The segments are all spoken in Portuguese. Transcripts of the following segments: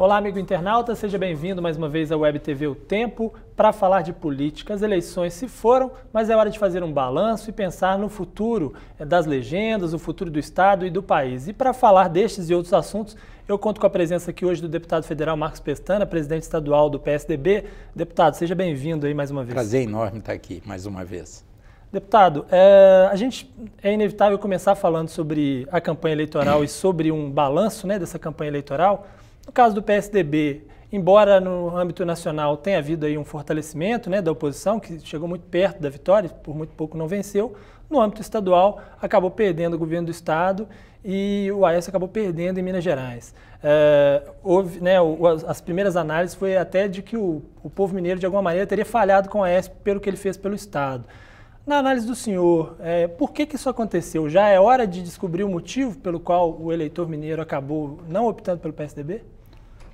Olá, amigo internauta, seja bem-vindo mais uma vez à Web TV O Tempo para falar de política. As eleições se foram, mas é hora de fazer um balanço e pensar no futuro eh, das legendas, o futuro do Estado e do país. E para falar destes e outros assuntos, eu conto com a presença aqui hoje do deputado federal Marcos Pestana, presidente estadual do PSDB. Deputado, seja bem-vindo aí mais uma vez. Prazer enorme estar aqui mais uma vez. Deputado, é, a gente é inevitável começar falando sobre a campanha eleitoral e sobre um balanço né, dessa campanha eleitoral. No caso do PSDB, embora no âmbito nacional tenha havido aí um fortalecimento né, da oposição, que chegou muito perto da vitória, por muito pouco não venceu, no âmbito estadual acabou perdendo o governo do estado e o AES acabou perdendo em Minas Gerais. É, houve, né, o, as primeiras análises foi até de que o, o povo mineiro de alguma maneira teria falhado com o AES pelo que ele fez pelo estado. Na análise do senhor, é, por que, que isso aconteceu? Já é hora de descobrir o motivo pelo qual o eleitor mineiro acabou não optando pelo PSDB?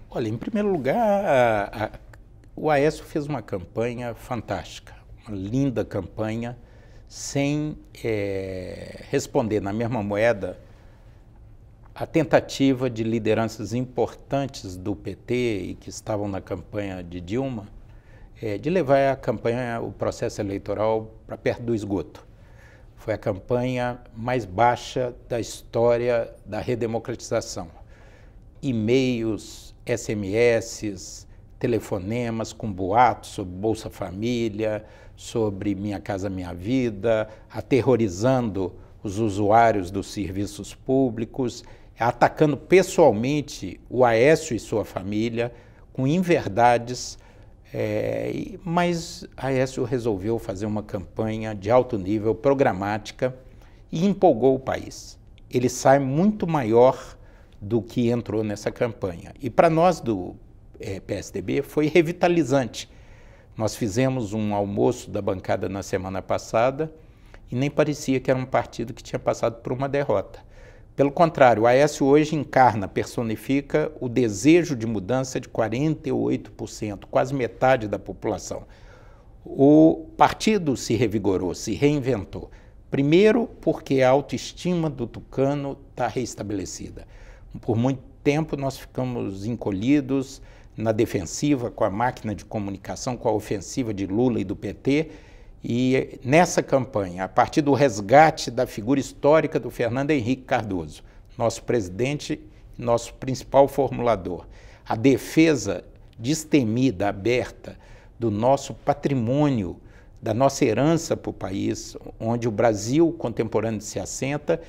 Olha, em primeiro lugar, a, a, o Aécio fez uma campanha fantástica, uma linda campanha, sem é, responder na mesma moeda a tentativa de lideranças importantes do PT e que estavam na campanha de Dilma é, de levar a campanha, o processo eleitoral para perto do esgoto. Foi a campanha mais baixa da história da redemocratização. E-mails, SMS, telefonemas com boatos sobre Bolsa Família, sobre Minha Casa Minha Vida, aterrorizando os usuários dos serviços públicos, atacando pessoalmente o Aécio e sua família com inverdades é, mas a Aécio resolveu fazer uma campanha de alto nível, programática, e empolgou o país. Ele sai muito maior do que entrou nessa campanha. E para nós do é, PSDB foi revitalizante. Nós fizemos um almoço da bancada na semana passada e nem parecia que era um partido que tinha passado por uma derrota. Pelo contrário, o Aécio hoje encarna, personifica o desejo de mudança de 48%, quase metade da população. O partido se revigorou, se reinventou. Primeiro, porque a autoestima do tucano está restabelecida. Por muito tempo, nós ficamos encolhidos na defensiva com a máquina de comunicação, com a ofensiva de Lula e do PT e nessa campanha, a partir do resgate da figura histórica do Fernando Henrique Cardoso, nosso presidente, nosso principal formulador, a defesa destemida, aberta do nosso patrimônio, da nossa herança para o país, onde o Brasil contemporâneo se assenta,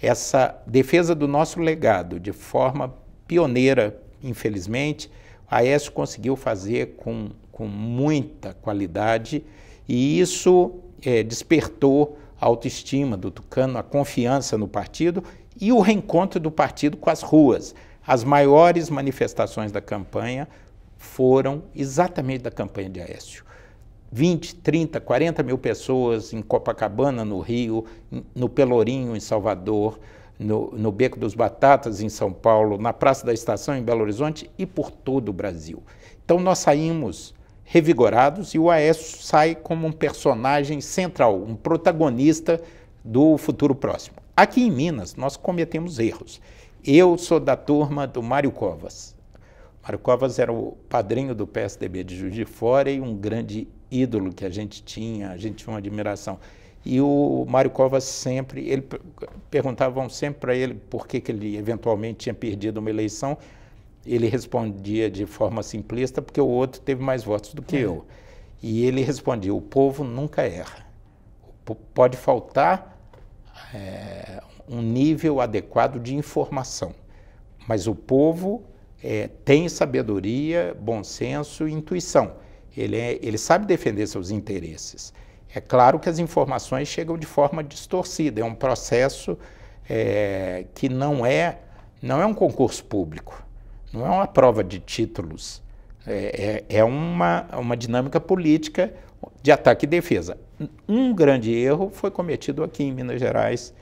essa defesa do nosso legado de forma pioneira, infelizmente, a Aécio conseguiu fazer com, com muita qualidade e isso é, despertou a autoestima do Tucano, a confiança no partido e o reencontro do partido com as ruas. As maiores manifestações da campanha foram exatamente da campanha de Aécio. 20, 30, 40 mil pessoas em Copacabana, no Rio, no Pelourinho, em Salvador, no, no Beco dos Batatas, em São Paulo, na Praça da Estação, em Belo Horizonte e por todo o Brasil. Então, nós saímos revigorados e o Aécio sai como um personagem central, um protagonista do futuro próximo. Aqui em Minas, nós cometemos erros. Eu sou da turma do Mário Covas. Mário Covas era o padrinho do PSDB de Juiz de Fora e um grande ídolo que a gente tinha, a gente tinha uma admiração. E o Mário Covas sempre, ele perguntavam sempre para ele por que, que ele eventualmente tinha perdido uma eleição ele respondia de forma simplista porque o outro teve mais votos do que é. eu. E ele respondia: o povo nunca erra. Pode faltar é, um nível adequado de informação, mas o povo é, tem sabedoria, bom senso e intuição. Ele, é, ele sabe defender seus interesses. É claro que as informações chegam de forma distorcida, é um processo eh, que não é, não é um concurso público. Não é uma prova de títulos. É, é, é uma, uma dinâmica política de ataque e defesa. Um grande erro foi cometido aqui em Minas Gerais.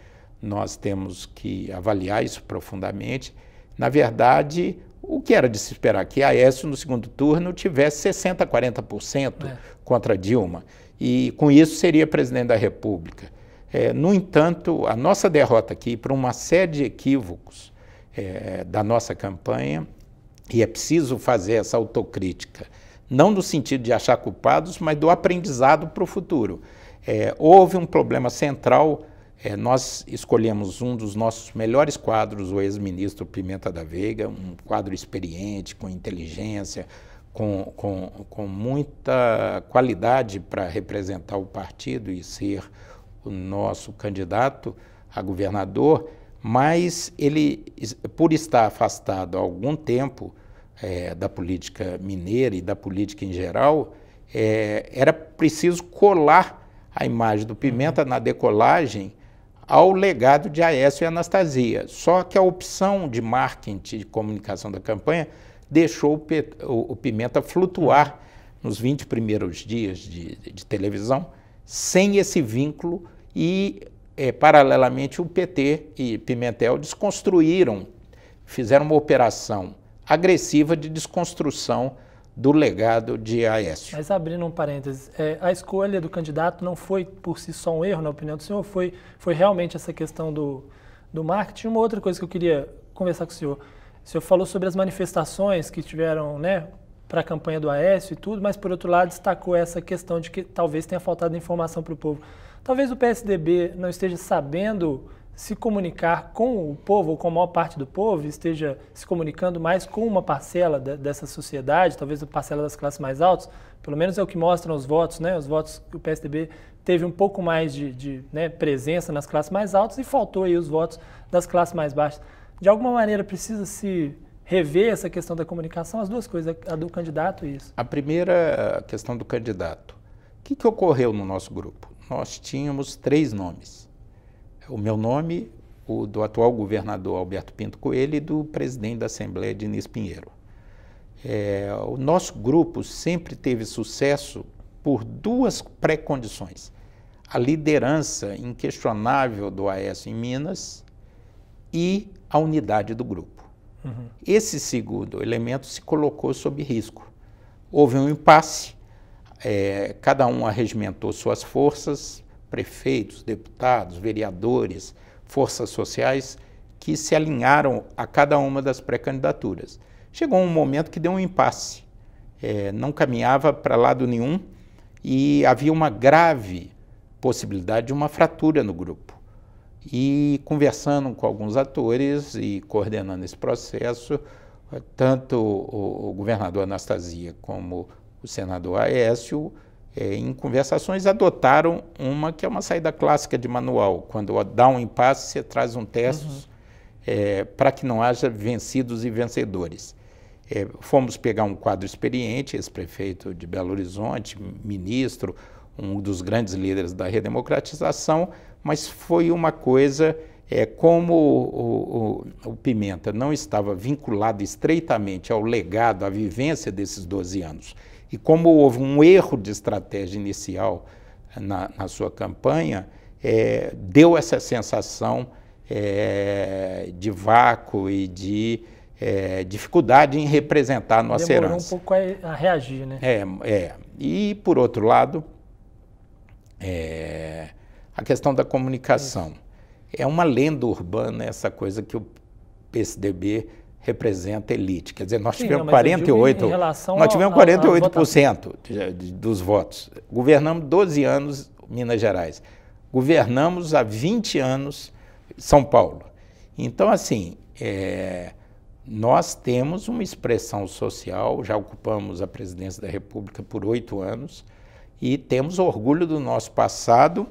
Nós temos que avaliar isso profundamente. Na verdade, o que era de se esperar? Que a Aécio, no segundo turno, tivesse 60%, 40% é. contra Dilma. E com isso seria presidente da República. É, no entanto, a nossa derrota aqui, por uma série de equívocos é, da nossa campanha, e é preciso fazer essa autocrítica, não no sentido de achar culpados, mas do aprendizado para o futuro. É, houve um problema central. É, nós escolhemos um dos nossos melhores quadros, o ex-ministro Pimenta da Veiga, um quadro experiente, com inteligência, com, com, com muita qualidade para representar o partido e ser o nosso candidato a governador, mas ele, por estar afastado há algum tempo, é, da política mineira e da política em geral, é, era preciso colar a imagem do Pimenta na decolagem ao legado de Aécio e Anastasia. Só que a opção de marketing de comunicação da campanha deixou o, o Pimenta flutuar nos 20 primeiros dias de, de televisão sem esse vínculo e, é, paralelamente, o PT e Pimentel desconstruíram, fizeram uma operação agressiva de desconstrução do legado de Aécio. Mas abrindo um parênteses, é, a escolha do candidato não foi por si só um erro, na opinião do senhor, foi, foi realmente essa questão do, do marketing. Uma outra coisa que eu queria conversar com o senhor. O senhor falou sobre as manifestações que tiveram né, para a campanha do Aécio e tudo, mas por outro lado destacou essa questão de que talvez tenha faltado informação para o povo. Talvez o PSDB não esteja sabendo se comunicar com o povo, ou com a maior parte do povo, esteja se comunicando mais com uma parcela de, dessa sociedade, talvez a parcela das classes mais altas, pelo menos é o que mostram os votos, né? Os votos que o PSDB teve um pouco mais de, de né, presença nas classes mais altas e faltou aí os votos das classes mais baixas. De alguma maneira precisa se rever essa questão da comunicação, as duas coisas, a do candidato e isso. A primeira a questão do candidato. O que, que ocorreu no nosso grupo? Nós tínhamos três nomes o meu nome, o do atual governador Alberto Pinto Coelho e do presidente da Assembleia, Diniz Pinheiro. É, o nosso grupo sempre teve sucesso por duas pré-condições. A liderança inquestionável do AES em Minas e a unidade do grupo. Uhum. Esse segundo elemento se colocou sob risco. Houve um impasse, é, cada um arregimentou suas forças, prefeitos, deputados, vereadores, forças sociais que se alinharam a cada uma das pré-candidaturas. Chegou um momento que deu um impasse, é, não caminhava para lado nenhum e havia uma grave possibilidade de uma fratura no grupo. E conversando com alguns atores e coordenando esse processo, tanto o, o governador Anastasia como o senador Aécio é, em conversações, adotaram uma que é uma saída clássica de manual. Quando dá um impasse, você traz um teste uhum. é, para que não haja vencidos e vencedores. É, fomos pegar um quadro experiente, ex-prefeito de Belo Horizonte, ministro, um dos grandes líderes da redemocratização, mas foi uma coisa, é, como o, o, o Pimenta não estava vinculado estreitamente ao legado, à vivência desses 12 anos, e como houve um erro de estratégia inicial na, na sua campanha, é, deu essa sensação é, de vácuo e de é, dificuldade em representar a nossa Demorou herança. Demorou um pouco a, reagir, né? É, é. E, por outro lado, é, a questão da comunicação. É uma lenda urbana essa coisa que o PSDB representa elite. Quer dizer, nós tivemos 48, nós tivemos 48% a, a dos votos. Governamos 12 anos Minas Gerais. Governamos há 20 anos São Paulo. Então, assim, é, nós temos uma expressão social, já ocupamos a presidência da República por oito anos e temos orgulho do nosso passado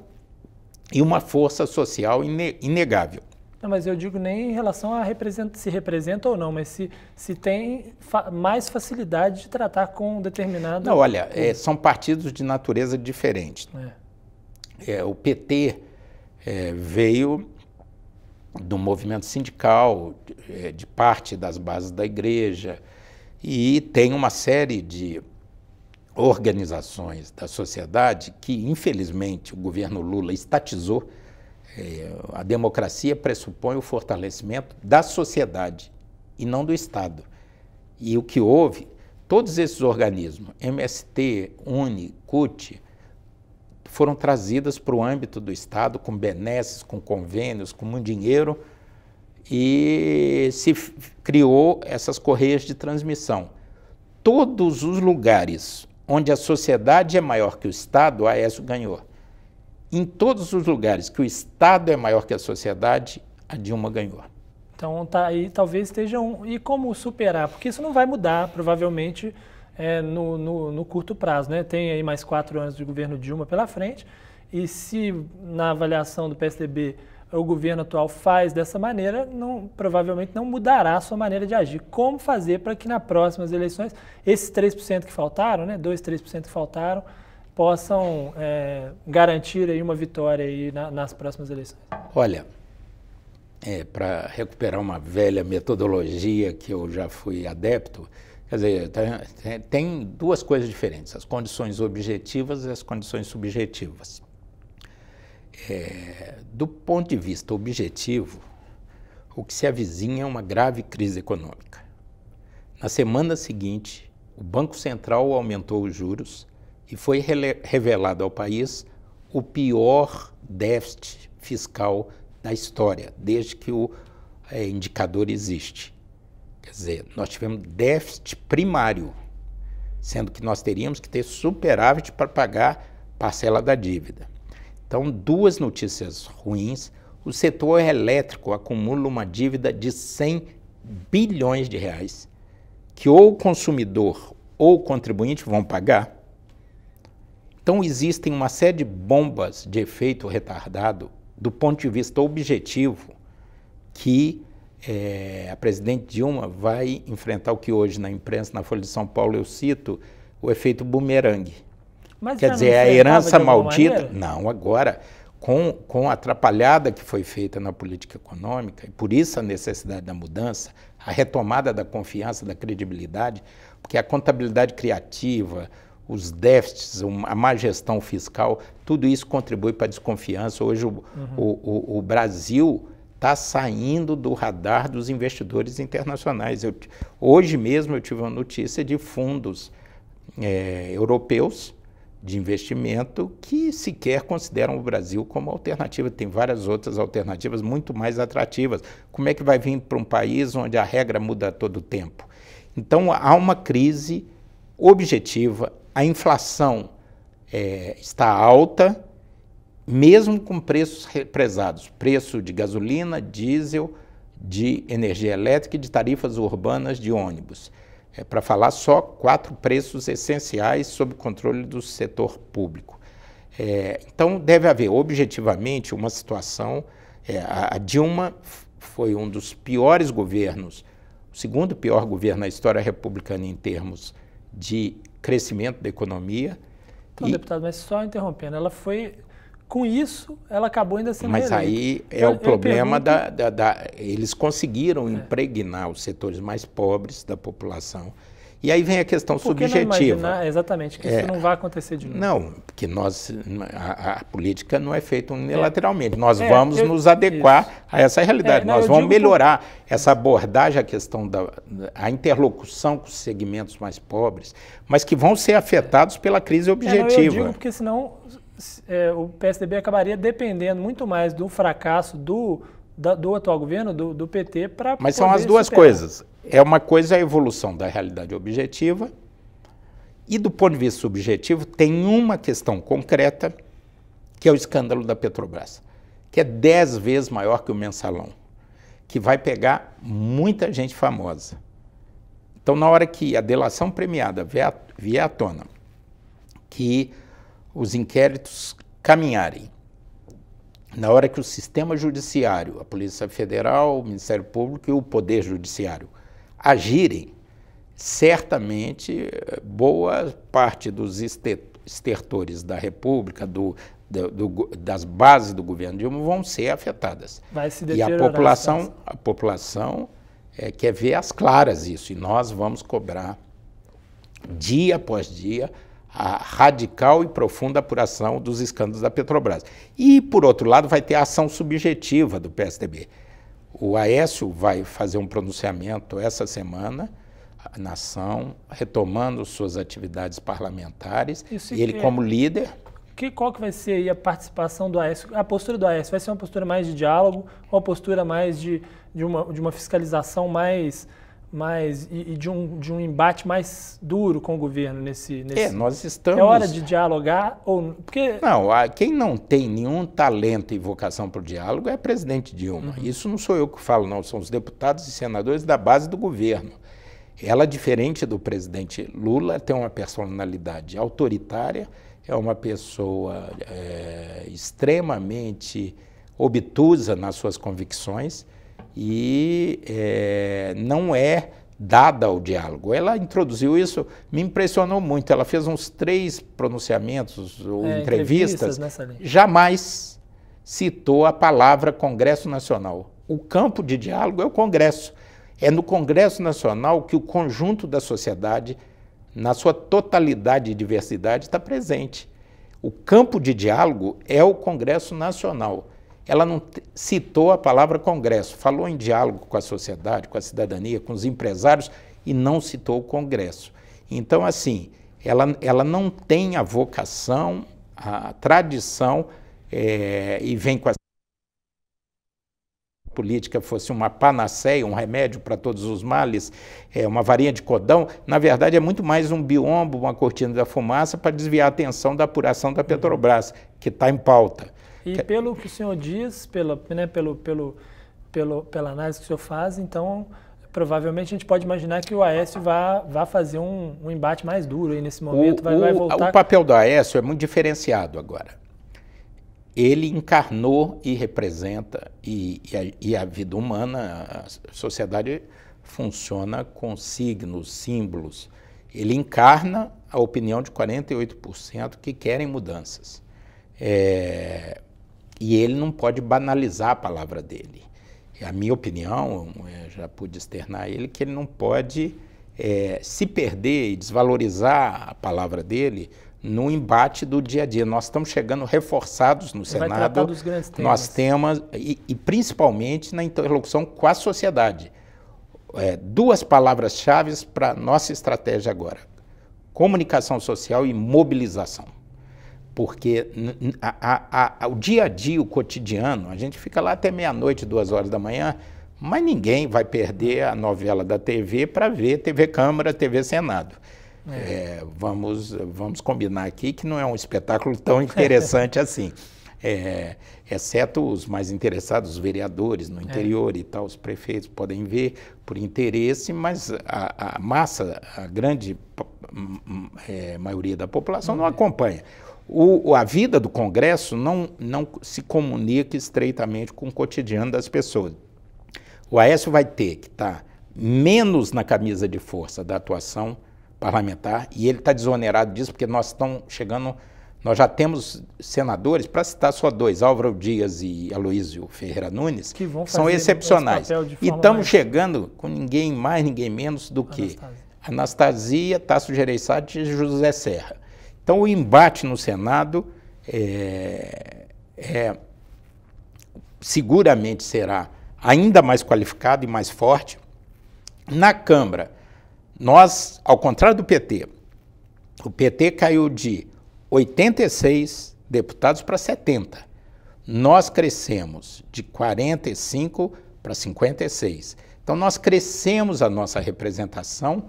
e uma força social inegável. Não, mas eu digo nem em relação a se representa ou não, mas se, se tem fa mais facilidade de tratar com um determinado. Não, olha, é, são partidos de natureza diferente. É. É, o PT é, veio do movimento sindical, de, é, de parte das bases da igreja, e tem uma série de organizações da sociedade que, infelizmente, o governo Lula estatizou é, a democracia pressupõe o fortalecimento da sociedade e não do Estado. E o que houve, todos esses organismos, MST, UNE, CUT, foram trazidas para o âmbito do Estado com benesses, com convênios, com muito dinheiro e se criou essas correias de transmissão. Todos os lugares onde a sociedade é maior que o Estado, a AES ganhou. Em todos os lugares que o Estado é maior que a sociedade, a Dilma ganhou. Então tá aí, talvez esteja um. E como superar? Porque isso não vai mudar, provavelmente, é, no, no, no, curto prazo. Né? Tem aí mais quatro anos de governo Dilma pela frente. E se na avaliação do PSDB o governo atual faz dessa maneira, não, provavelmente não mudará a sua maneira de agir. Como fazer para que nas próximas eleições, esses 3% que faltaram, né? 2, 3% que faltaram, possam é, garantir aí uma vitória aí na, nas próximas eleições? Olha, é, para recuperar uma velha metodologia que eu já fui adepto, quer dizer, tá, é, tem duas coisas diferentes, as condições objetivas e as condições subjetivas. É, do ponto de vista objetivo, o que se avizinha é uma grave crise econômica. Na semana seguinte, o Banco Central aumentou os juros e foi revelado ao país o pior déficit fiscal da história, desde que o é, indicador existe. Quer dizer, nós tivemos déficit primário, sendo que nós teríamos que ter superávit para pagar parcela da dívida. Então, duas notícias ruins. O setor elétrico acumula uma dívida de 100 bilhões de reais, que ou o consumidor ou o contribuinte vão pagar então, existem uma série de bombas de efeito retardado, do ponto de vista objetivo, que é, a presidente Dilma vai enfrentar o que hoje na imprensa, na Folha de São Paulo, eu cito, o efeito bumerangue. Mas Quer dizer, a herança maldita. Maneira? Não, agora, com, com a atrapalhada que foi feita na política econômica, e por isso a necessidade da mudança, a retomada da confiança, da credibilidade, porque a contabilidade criativa, os déficits, a má gestão fiscal, tudo isso contribui para a desconfiança. Hoje o, uhum. o, o, o Brasil está saindo do radar dos investidores internacionais. Eu, hoje mesmo eu tive uma notícia de fundos é, europeus de investimento que sequer consideram o Brasil como alternativa. Tem várias outras alternativas muito mais atrativas. Como é que vai vir para um país onde a regra muda todo o tempo? Então há uma crise objetiva, a inflação é, está alta, mesmo com preços represados preço de gasolina, diesel, de energia elétrica e de tarifas urbanas de ônibus. É para falar só quatro preços essenciais sob controle do setor público. É, então, deve haver objetivamente uma situação. É, a Dilma foi um dos piores governos, o segundo pior governo na história republicana em termos de crescimento da economia. Então, e... deputado, mas só interrompendo, ela foi. Com isso, ela acabou ainda sendo. Mas aí é eu, o problema pergunto... da, da, da, Eles conseguiram é. impregnar os setores mais pobres da população e aí vem a questão Por que subjetiva. Não exatamente que é, isso não vai acontecer de novo. Não, porque nós a, a política não é feita unilateralmente. É. Nós é, vamos eu, nos adequar isso. a essa realidade. É, não, nós vamos melhorar que... essa abordagem à questão da a interlocução com os segmentos mais pobres, mas que vão ser afetados pela crise é, objetiva. eu digo porque senão é, o PSDB acabaria dependendo muito mais do fracasso do do atual governo, do, do PT, para. Mas são as duas superar. coisas. É uma coisa a evolução da realidade objetiva, e do ponto de vista subjetivo, tem uma questão concreta, que é o escândalo da Petrobras, que é dez vezes maior que o mensalão, que vai pegar muita gente famosa. Então, na hora que a delação premiada vier à tona, que os inquéritos caminharem, na hora que o sistema judiciário, a Polícia Federal, o Ministério Público e o Poder Judiciário agirem, certamente boa parte dos estertores da República, do, do, do, das bases do governo Dilma vão ser afetadas. Vai se e a população, a população é, quer ver as claras isso, e nós vamos cobrar dia após dia a radical e profunda apuração dos escândalos da Petrobras. E, por outro lado, vai ter a ação subjetiva do PSDB. O Aécio vai fazer um pronunciamento essa semana, a nação, retomando suas atividades parlamentares. Isso ele, como líder. Que, qual que vai ser a participação do Aécio? A postura do Aécio vai ser uma postura mais de diálogo, uma postura mais de, de, uma, de uma fiscalização mais mais e, e, de, um, de um embate mais duro com o governo nesse, é, nesse... É, nós estamos... É hora de dialogar ou... Porque... Não, quem não tem nenhum talento e vocação para o diálogo é a presidente Dilma. Uhum. Isso não sou eu que falo, não. São os deputados e senadores da base do governo. Ela, diferente do presidente Lula, tem uma personalidade autoritária, é uma pessoa é, extremamente obtusa nas suas convicções e é, não é dada ao diálogo. Ela introduziu isso, me impressionou muito. Ela fez uns três pronunciamentos ou é, entrevistas, entrevistas jamais citou a palavra Congresso Nacional. O campo de diálogo é o Congresso. É no Congresso Nacional que o conjunto da sociedade, na sua totalidade e diversidade, está presente. O campo de diálogo é o Congresso Nacional ela não citou a palavra Congresso, falou em diálogo com a sociedade, com a cidadania, com os empresários e não citou o Congresso. Então, assim, ela, ela não tem a vocação, a tradição é, e vem com a política fosse uma panaceia, um remédio para todos os males, é, uma varinha de codão, na verdade é muito mais um biombo, uma cortina da fumaça para desviar a atenção da apuração da uhum. Petrobras, que está em pauta. E que... pelo que o senhor diz, pela, né, pelo, pelo, pelo, pela análise que o senhor faz, então provavelmente a gente pode imaginar que o Aécio vai vá fazer um, um embate mais duro aí nesse momento, o, vai, vai voltar. O papel do Aécio é muito diferenciado agora. Ele encarnou e representa, e, e, a, e a, vida humana, a sociedade funciona com signos, símbolos. Ele encarna a opinião de 48% que querem mudanças. É, e ele não pode banalizar a palavra dele. A minha opinião, eu é, já pude externar ele, que ele não pode é, se perder e desvalorizar a palavra dele no embate do dia a dia. Nós estamos chegando reforçados no Você Senado. Dos grandes temas. Nós temas e, e, principalmente na interlocução com a sociedade. É, duas palavras-chave para nossa estratégia agora: comunicação social e mobilização porque a, a, a, o dia a dia, o cotidiano, a gente fica lá até meia-noite, duas horas da manhã, mas ninguém vai perder a novela da TV para ver TV Câmara, TV Senado. É. É, vamos, vamos combinar aqui que não é um espetáculo tão interessante assim. É, exceto os mais interessados, os vereadores no é. interior e tal, os prefeitos podem ver por interesse, mas a, a massa, a grande hum, hum, é, maioria da população não uhum. acompanha. O, a vida do Congresso não, não se comunica estreitamente com o cotidiano das pessoas. O Aécio vai ter que estar tá menos na camisa de força da atuação parlamentar e ele está desonerado disso porque nós estamos chegando, nós já temos senadores, para citar só dois, Álvaro Dias e Aloísio Ferreira Nunes, que são excepcionais. E estamos mais... chegando com ninguém mais, ninguém menos do que Anastasia, Anastasia Tasso Gereissati e José Serra. Então, o embate no Senado é, é, seguramente será ainda mais qualificado e mais forte. Na Câmara, nós, ao contrário do PT, o PT caiu de 86 deputados para 70. Nós crescemos de 45 para 56. Então, nós crescemos a nossa representação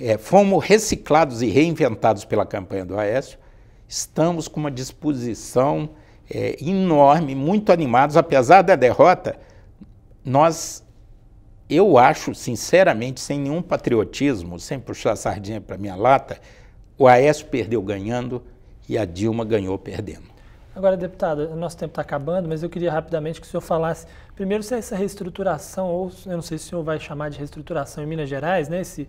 é, fomos reciclados e reinventados pela campanha do Aécio, estamos com uma disposição é, enorme, muito animados, apesar da derrota, nós, eu acho, sinceramente, sem nenhum patriotismo, sem puxar a sardinha para minha lata, o Aécio perdeu ganhando e a Dilma ganhou perdendo. Agora, deputado, nosso tempo está acabando, mas eu queria rapidamente que o senhor falasse, primeiro, se essa reestruturação, ou eu não sei se o senhor vai chamar de reestruturação em Minas Gerais, né, esse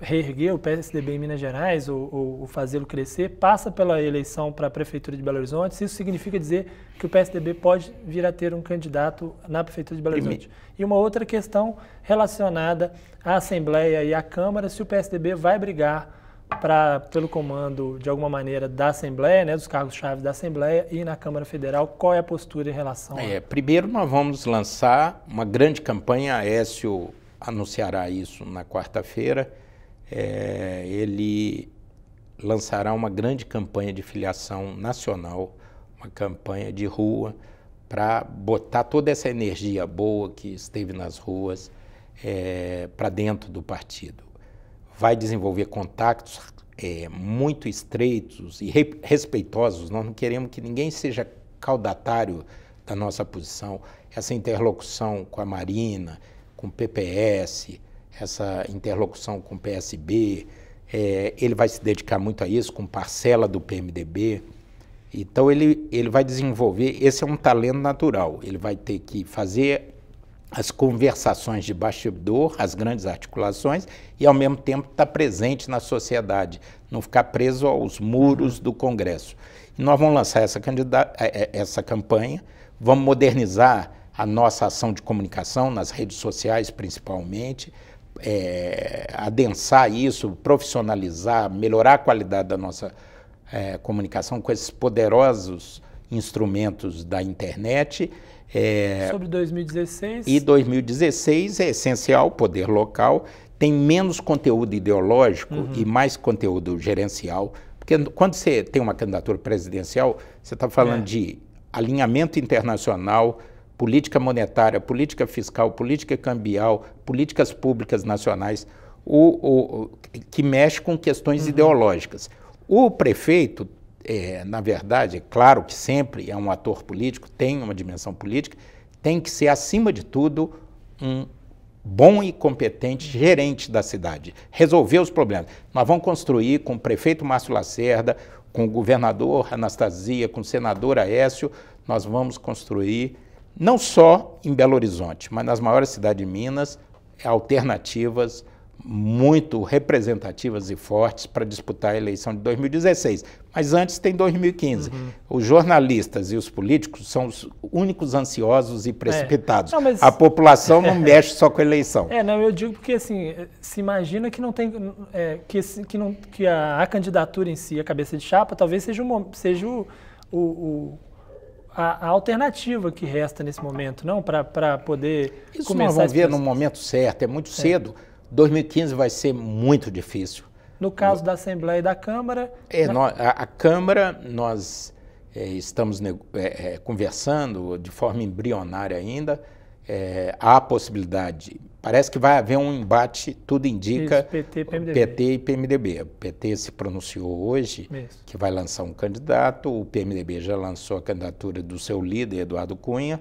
reerguer o PSDB em Minas Gerais ou, ou, fazê-lo crescer, passa pela eleição para a Prefeitura de Belo Horizonte, isso significa dizer que o PSDB pode vir a ter um candidato na Prefeitura de Belo Horizonte. E uma outra questão relacionada à Assembleia e à Câmara, se o PSDB vai brigar Pra, pelo comando, de alguma maneira, da Assembleia, né, dos cargos-chave da Assembleia e na Câmara Federal, qual é a postura em relação é, a... Primeiro, nós vamos lançar uma grande campanha, a Écio anunciará isso na quarta-feira, é, ele lançará uma grande campanha de filiação nacional, uma campanha de rua, para botar toda essa energia boa que esteve nas ruas é, eh, para dentro do partido. Vai desenvolver contatos é, eh, muito estreitos e re respeitosos. Nós não queremos que ninguém seja caudatário da nossa posição. Essa interlocução com a Marina, com o PPS, essa interlocução com o PSB, é, ele vai se dedicar muito a isso, com parcela do PMDB. Então ele, ele vai desenvolver, esse é um talento natural, ele vai ter que fazer as conversações de bastidor, as grandes articulações, e ao mesmo tempo estar tá presente na sociedade, não ficar preso aos muros uhum. do Congresso. E nós vamos lançar essa, é, é, essa campanha, vamos modernizar a nossa ação de comunicação, nas redes sociais principalmente, é, adensar isso, profissionalizar, melhorar a qualidade da nossa é, comunicação com esses poderosos instrumentos da internet. É, Sobre 2016. E 2016 é essencial o poder local, tem menos conteúdo ideológico uhum. e mais conteúdo gerencial. Porque quando você tem uma candidatura presidencial, você está falando é. de alinhamento internacional, política monetária, política fiscal, política cambial, políticas públicas nacionais, o, o que mexe com questões uhum. ideológicas. O prefeito, é, na verdade, é claro que sempre é um ator político, tem uma dimensão política, tem que ser, acima de tudo, um bom e competente gerente da cidade, resolver os problemas. Nós vamos construir com o prefeito Márcio Lacerda, com o governador Anastasia, com o senador Aécio, nós vamos construir não só em Belo Horizonte, mas nas maiores cidades de Minas, é alternativas muito representativas e fortes para disputar a eleição de 2016. Mas antes tem 2015. Uhum. Os jornalistas e os políticos são os únicos ansiosos e é. precipitados. É. Não, mas... A população não é. mexe só com a eleição. É, não, eu digo porque assim, se imagina que não tem é, que, que, não, que a, a, candidatura em si, a cabeça de chapa, talvez seja, o seja o, o, o a, a, alternativa que resta nesse momento, não? Para poder Isso começar... Isso nós vamos ver no momento certo, é muito é. cedo. 2015 vai ser muito difícil. No caso no... da Assembleia e da Câmara... É, na... Né? nós, a, a, Câmara, nós é, estamos é, é, conversando de forma embrionária ainda, é, há a possibilidade Parece que vai haver um embate, tudo indica, Isso, PT, PMDB. PT e PMDB. O PT se pronunciou hoje Isso. que vai lançar um candidato, o PMDB já lançou a candidatura do seu líder, Eduardo Cunha,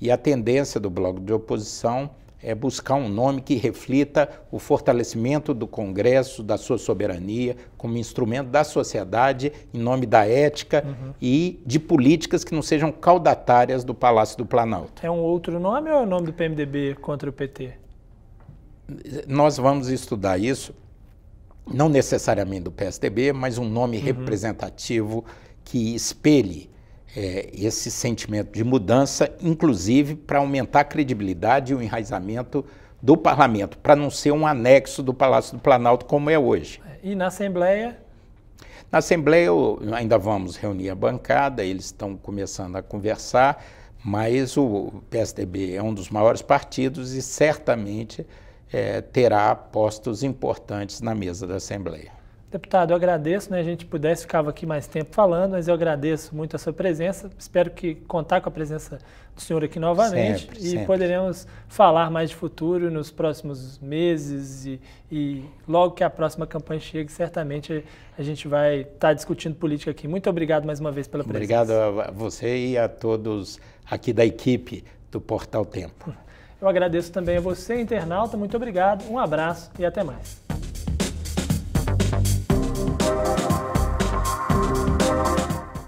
e a tendência do bloco de oposição é buscar um nome que reflita o fortalecimento do Congresso, da sua soberania, como instrumento da sociedade, em nome da ética uhum. e de políticas que não sejam caudatárias do Palácio do Planalto. É um outro nome ou é o nome do PMDB contra o PT? nós vamos estudar isso, não necessariamente do PSDB, mas um nome uhum. representativo que espelhe é, esse sentimento de mudança, inclusive para aumentar a credibilidade e o enraizamento do parlamento, para não ser um anexo do Palácio do Planalto como é hoje. E na Assembleia? Na Assembleia ainda vamos reunir a bancada, eles estão começando a conversar, mas o PSDB é um dos maiores partidos e certamente é, terá postos importantes na mesa da Assembleia. Deputado, eu agradeço, né? A gente pudesse ficava aqui mais tempo falando, mas eu agradeço muito a sua presença. Espero que contar com a presença do senhor aqui novamente sempre, e sempre. poderemos falar mais de futuro nos próximos meses e, e, logo que a próxima campanha chegue, certamente a gente vai estar tá discutindo política aqui. Muito obrigado mais uma vez pela presença. Obrigado a você e a todos aqui da equipe do Portal Tempo. Eu agradeço também a você, internauta. Muito obrigado, um abraço e até mais.